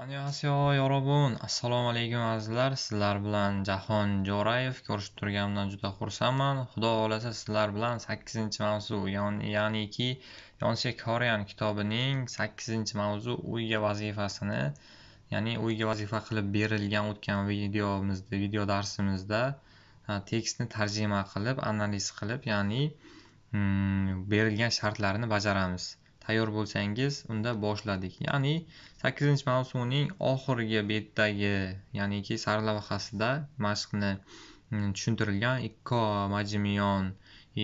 안녕하세요 여러분 assalomu alaykum azizlar sizlar bilan jahon jo'rayev ko'rishib turganimdan juda xursandman xudo xohlasa sizlar bilan sakkizinchi mavzu ya'niki yonse korean kitobining sakkizinchi mavzu uyga vazifasini ya'ni uyga vazifa qilib berilgan o'tgan videomizda video darsimizda tekstni tarjima qilib analiz qilib ya'ni mm, berilgan shartlarni bajaramiz tayyor bo'lsangiz unda boshladik ya'ni sakkizinchi mavsumning oxirgi betdagi ya'niki sarlavhasida mashqni mm, tushuntirilgan ikko majmiyon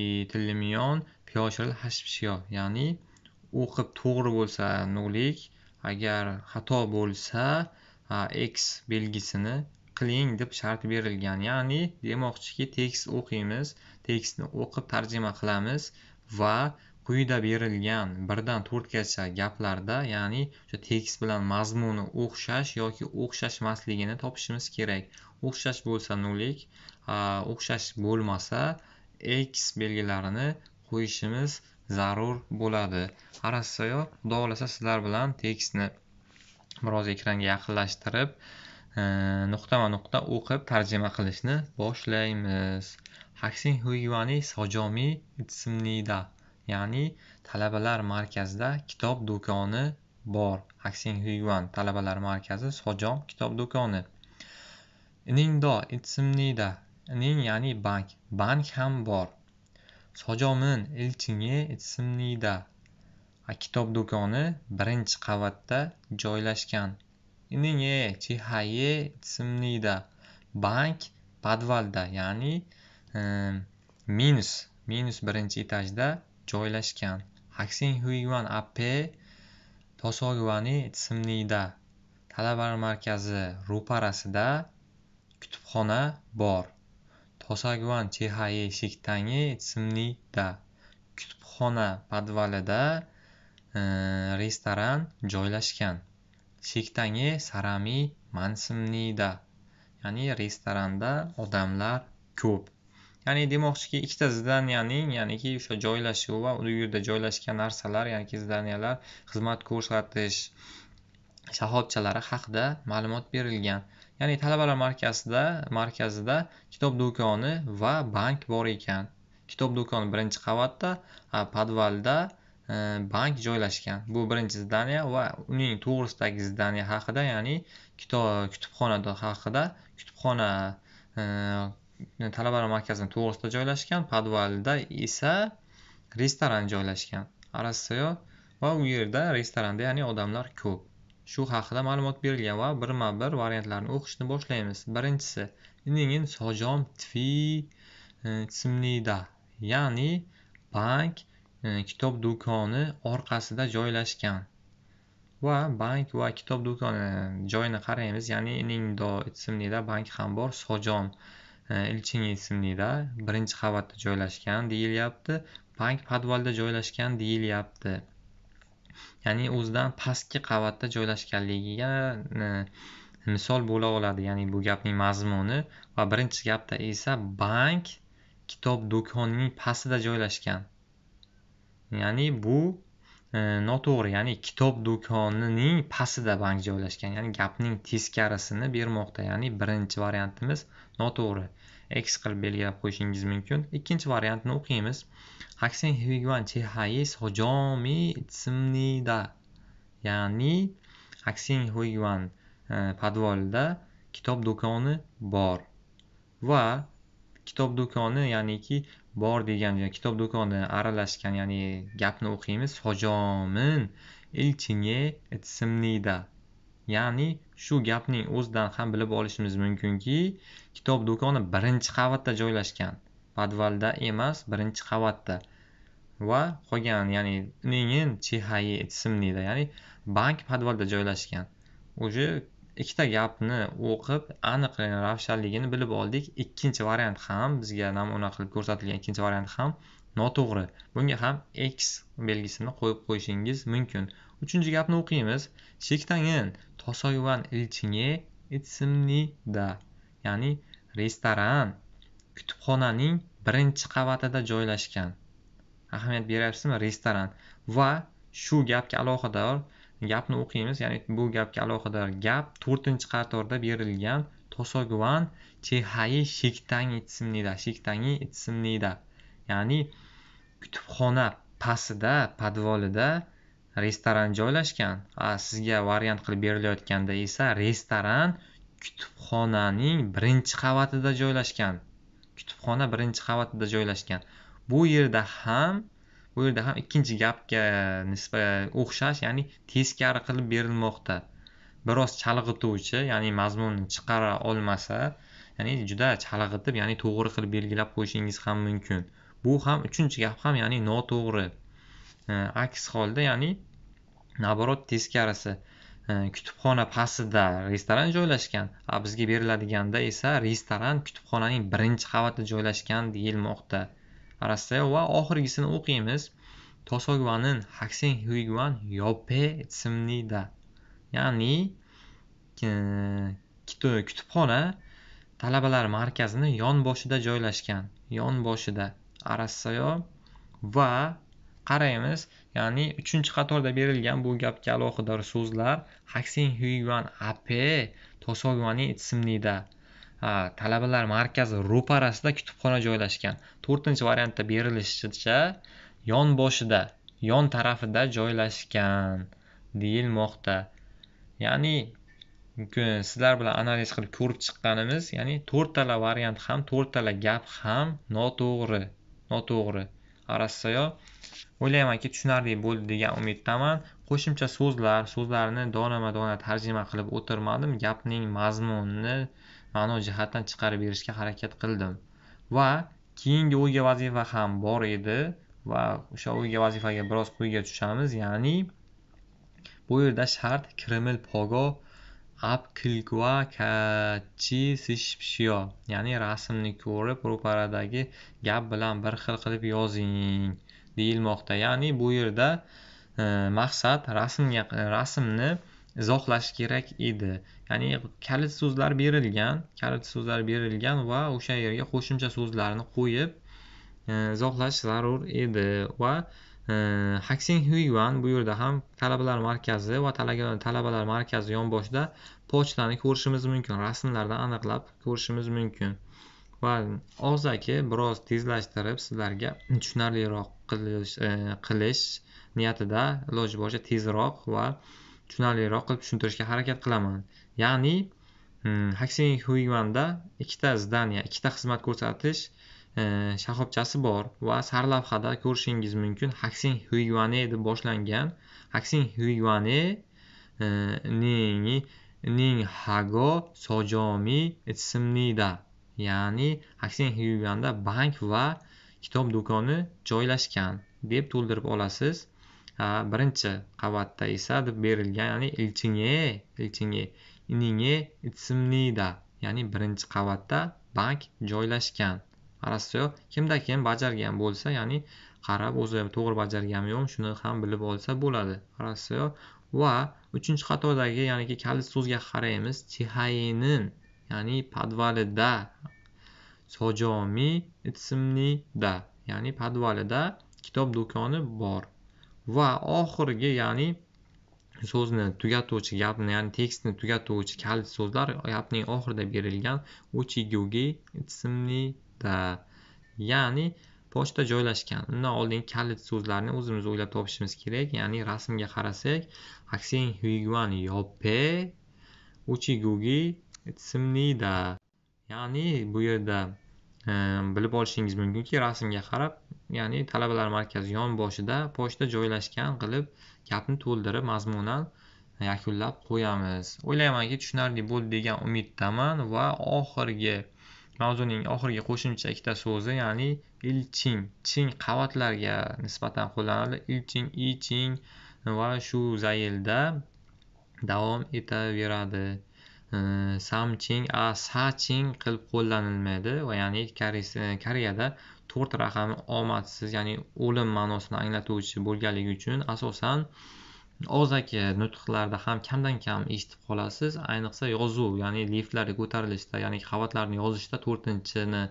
i e, tilimiyon piyoshil hashpishyo ya'ni o'qib to'g'ri bo'lsa nulik agar xato bo'lsa x belgisini qiling deb shart berilgan ya'ni demoqchiki tekst o'qiymiz tekstni o'qib tarjima qilamiz va quyida berilgan birdan to'rtgacha gaplarda ya'ni o'sha tekst bilan mazmuni o'xshash yoki o'xshashmasligini topishimiz kerak o'xshash bo'lsa nulik o'xshash bo'lmasa x belgilarini qo'yishimiz zarur bo'ladi arastayoq xudo xohlasa sizlar bilan tekstni biroz ekranga yaqinlashtirib e, nuqtama nuqta o'qib tarjima qilishni boshlaymiz 학생 회의원이 sojomi 있습니다. ya'ni talabalar markazida kitob do'koni bor aksingyuan talabalar markazi sojon kitob do'koni ningbo itsimnida ning ya'ni bank bank ham bor sojomin ilchingi itsimnida kitob do'koni birinchi qavatda joylashgan ininye chihaye itsumida bank podvalda ya'ni ehm, minus minus birinchi etajda joylashgan Ape tosoguani tizimlida talabalar markazi ro'parasida kutubxona bor tosoguan chexe Shiktangi tizimlida kutubxona podvalida e, restoran joylashgan shektangi sarami ya'ni restoranda odamlar ko'p ya'ni demoqchiki ikkita zdaniyaning ya'niki o'sha joylashuvi va u yerda joylashgan narsalar ya'ni zdaniyalar xizmat ko'rsatish shoxobchalari haqida ma'lumot berilgan ya'ni talabalar markazida markazida kitob do'koni va bank bor ekan kitob do'koni birinchi qavatda podvalda e, bank joylashgan bu birinchi zdaniya va uning to'g'risidagi zdaniya haqida ya'ni kitob kutubxona haqida kutubxona e, talabalar markazini to'g'risida joylashgan podvalda esa restoran joylashgan rostseyo va u yerda restoranda ya'ni odamlar ko'p shu haqida ma'lumot berilgan va birma bir variantlarni o'qishni boshlaymiz birinchisi ningin sojom tvi tsimnida e, ya'ni bank e, kitob do'koni orqasida joylashgan va bank va kitob do'koni e, joyini qaraymiz ya'ni iningdo ismlida bank ham bor sojom E, elchin ismlida birinchi qavatda joylashgan deyilyapti bank podvalda joylashgan deyilyapti ya'ni o'zidan pastki qavatda joylashganligiga e, misol bo'la oladi ya'ni bu gapning mazmuni va birinchi gapda esa bank kitob do'konining pastida joylashgan ya'ni bu Э, noto'g'ri ya'ni kitob do'konining pastida bank joylashgan ya'ni gapning teskarisini bermoqda ya'ni birinchi variantimiz noto'g'ri x qilib belgilab qo'yishingiz mumkin ikkinchi variantni o'qiymiz ya'ni aksin huygvan e, podvolda kitob do'koni bor va kitob do'koni yaniki bor degan kitob do'koni aralashgan ya'ni gapni o'qiymiz hojomin elchinye itsimnida ya'ni shu gapning o'zidan ham bilib olishimiz mumkinki kitob do'koni birinchi qavatda joylashgan podvalda emas birinchi qavatda va qolgan ya'ni ленин chehayi ismlida ya'ni bank podvalda joylashgan уже ikkita gapni o'qib aniq ravshanligini bilib oldik ikkinchi variant ham bizga namuna qilib ko'rsatilgan ikkinchi variant ham noto'g'ri bunga ham x belgisini qo'yib qo'yishingiz mumkin uchinchi gapni o'qiymiz chekdangi tosoyvan elchine itsimnida ya'ni restoran kutubxonaning birinchi qavatida joylashgan ahamiyat beryapsizmi restoran va shu gapga alohida gapni o'qiymiz ya'ni bu gapga alohida gap to'rtinchi qatorda berilgan toshogvan chexai shektangi tsimnida shektangi tsimnida ya'ni kutubxona pastida podvolida restoran joylashgan a sizga variant qilib berilayotganda esa restoran kutubxonaning birinchi qavatida joylashgan kutubxona birinchi qavatida joylashgan bu yerda ham bu yerda ham ikkinchi gapga nisbatan o'xshash ya'ni teskari qilib berilmoqda biroz chalg'ituvchi ya'ni mazmunni chiqara olmasa ya'ni juda chalg'itib ya'ni to'g'ri qilib belgilab qo'yishingiz ham mumkin bu ham uchinchi gap ham ya'ni noto'g'ri aks holda ya'ni наоборот teskarisi kutubxona pastida restoran joylashgan a bizga beriladiganda esa restoran kutubxonaning birinchi qavatida joylashgan deyilmoqda qarasa va oxirgisini o'qiymiz. tosogvanin haksen huigvan yope tsimnida. Ya'ni kutubxona talabalar markazini yon boshida joylashgan. Yon boshida Arasayo va qaraymiz, ya'ni 3-qatorda berilgan bu gapga alohida so'zlar haksen huigvan ape tosogvani tsimnida. talabalar markazi ro'parasida kutubxona joylashgan to'rtinchi variantda berilishicha yon boshida yon tarafida joylashgan deyilmoqda ya'ni sizlar bilan analiz qilib ko'rib chiqqanimiz ya'ni to'rttala variant ham to'rttala gap ham noto'g'ri noto'g'ri arastayo o'ylaymanki tushunarli bo'ldi degan umiddaman qo'shimcha so'zlar so'zlarni donama dona tarjima qilib o'tirmadim gapning mazmunini ma'no jihatdan chiqarib berishga harakat qildim va keyingi o'yga vazifa ham bor edi va o'sha o'yga vazifaga biroz quyiga tushamiz ya'ni bu yerda shart krimil pogo apkilgua kachisishpshio ya'ni rasmni ko'rib ro'paradagi gap bilan bir xil qilib yozing deyilmoqda ya'ni bu yerda e, maqsad rasmga rasmni izohlash kerak edi ya'ni kalit so'zlar berilgan kalit so'zlar berilgan va o'sha yerga qo'shimcha so'zlarni qo'yib e, izohlash zarur edi va e, haksin huyuan bu yerda ham talabalar markazi va talabalar markazi yonboshida pochtani ko'rishimiz mumkin rasmlardan aniqlab ko'rishimiz mumkin va og'zaki biroz tezlashtirib sizlarga tushunarliroq qilish e, niyatida iloji boricha tezroq va tushunarliroq qilib tushuntirishga harakat qilaman ya'ni hmm, haksing xuymanda ikkita zdaniya ikkita xizmat ko'rsatish e, shaxobchasi bor va sarlavhada ko'rishingiz mumkin haksing xuygvane deb boshlangan haksing xuygvane e, ning hago sojomi ismnida ya'ni haksing xuygvanda bank va kitob do'koni joylashgan deb to'ldirib olasiz birinchi qavatda esa deb berilgan ya'ni elchinye elchinye ininge itsimnida ya'ni birinchi qavatda bank joylashgan arastu kimda kim bajargan bo'lsa ya'ni qarab o'zi to'g'ri bajarganmi yo'qmi shuni ham bilib olsa bo'ladi arastu va uchinchi qatordagi ya'niki kalit so'zga qaraymiz tihayinin ya'ni podvalida sojomi itsimnida ya'ni podvalida kitob do'koni bor va oxirgi ya'ni so'zni tugatuvchi gapni ya'ni tekstni tugatuvchi kalit so'zlar gapning oxirida berilgan uchigugi tsimnida ya'ni pochta joylashgan undan oldingi kalit so'zlarni o'zimiz o'ylab topishimiz kerak ya'ni rasmga qarasak aksen hyuguan yope uchigugi tsimnida ya'ni bu yerda ehm, bilib olishingiz mumkinki rasmga qarab ya'ni talabalar markazi yon boshida pochta joylashgan qilib gapni to'ldirib mazmunan yakunlab qo'yamiz o'ylaymanki tushunarli bo'ldi degan umiddaman va oxirgi mavzuning oxirgi qo'shimcha ikkita so'zi ya'ni ilching ching qavatlarga nisbatan qo'llanadi ilching iching va shu zaylda davom etaveradi samching a saching qilib qo'llanilmaydi va ya'ni koreyada to'rt raqami omadsiz ya'ni o'lim ma'nosini anglatuvchi bo'lganligi uchun asosan og'zaki nutqlarda ham kamdan kam eshitib qolasiz ayniqsa yozuv ya'ni liftlarga ko'tarilishda ya'ni qavatlarni yozishda to'rtinchini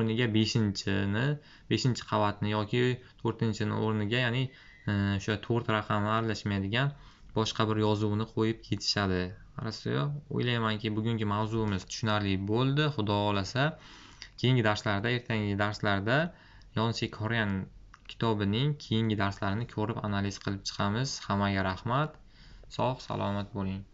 o'rniga beshinchini beshinchi qavatni yoki to'rtinchini o'rniga ya'ni e, o'sha to'rt raqami aralashmaydigan boshqa bir yozuvni qo'yib ketishadi qarasizku o'ylaymanki bugungi mavzuimiz tushunarli bo'ldi xudo xohlasa keyingi darslarda ertangi darslarda yonsi korean kitobining keyingi darslarini ko'rib analiz qilib chiqamiz hammaga rahmat sog' salomat bo'ling